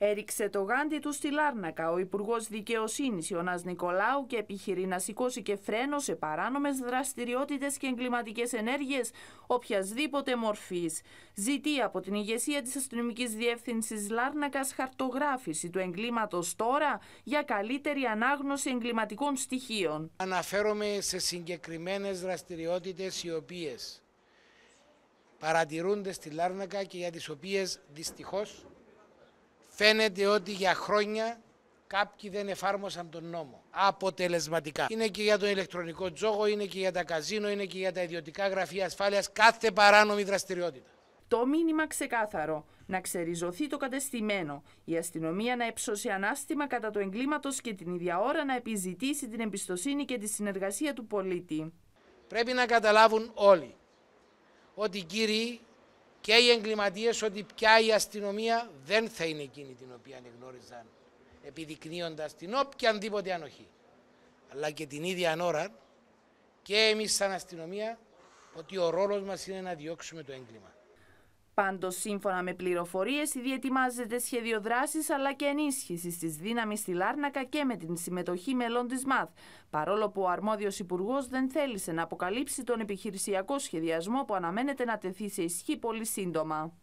Έριξε το γάντι του στη Λάρνακα ο Υπουργός Δικαιοσύνης Ιωνάς Νικολάου και επιχειρεί να σηκώσει και φρένο σε παράνομες δραστηριότητες και εγκληματικές ενέργειες οποιασδήποτε μορφής. Ζητεί από την ηγεσία της αστυνομικής διεύθυνσης Λάρνακας χαρτογράφηση του εγκλήματος τώρα για καλύτερη ανάγνωση εγκληματικών στοιχείων. Αναφέρομαι σε συγκεκριμένες δραστηριότητες οι οποίες παρατηρούνται στη Λάρνακα και για τις οποίες δυστυχώς Φαίνεται ότι για χρόνια κάποιοι δεν εφάρμοσαν τον νόμο αποτελεσματικά. Είναι και για τον ηλεκτρονικό τζόγο, είναι και για τα καζίνο, είναι και για τα ιδιωτικά γραφεία ασφάλειας, κάθε παράνομη δραστηριότητα. Το μήνυμα ξεκάθαρο. Να ξεριζωθεί το κατεστημένο. Η αστυνομία να εψώσει ανάστημα κατά του εγκλήματος και την ίδια ώρα να επιζητήσει την εμπιστοσύνη και τη συνεργασία του πολίτη. Πρέπει να καταλάβουν όλοι ότι κύριοι και οι εγκληματίες ότι πια η αστυνομία δεν θα είναι εκείνη την οποία γνώριζαν επιδεικνύοντας την οποιαδήποτε ανοχή. Αλλά και την ίδια ώρα και εμείς σαν αστυνομία ότι ο ρόλος μας είναι να διώξουμε το έγκλημα. Πάντως, σύμφωνα με πληροφορίες, ήδη ετοιμάζεται σχέδιο δράσης αλλά και ενίσχυσης της δύναμης στη Λάρνακα και με την συμμετοχή μελών της ΜΑΘ, παρόλο που ο αρμόδιος υπουργός δεν θέλησε να αποκαλύψει τον επιχειρησιακό σχεδιασμό που αναμένεται να τεθεί σε ισχύ πολύ σύντομα.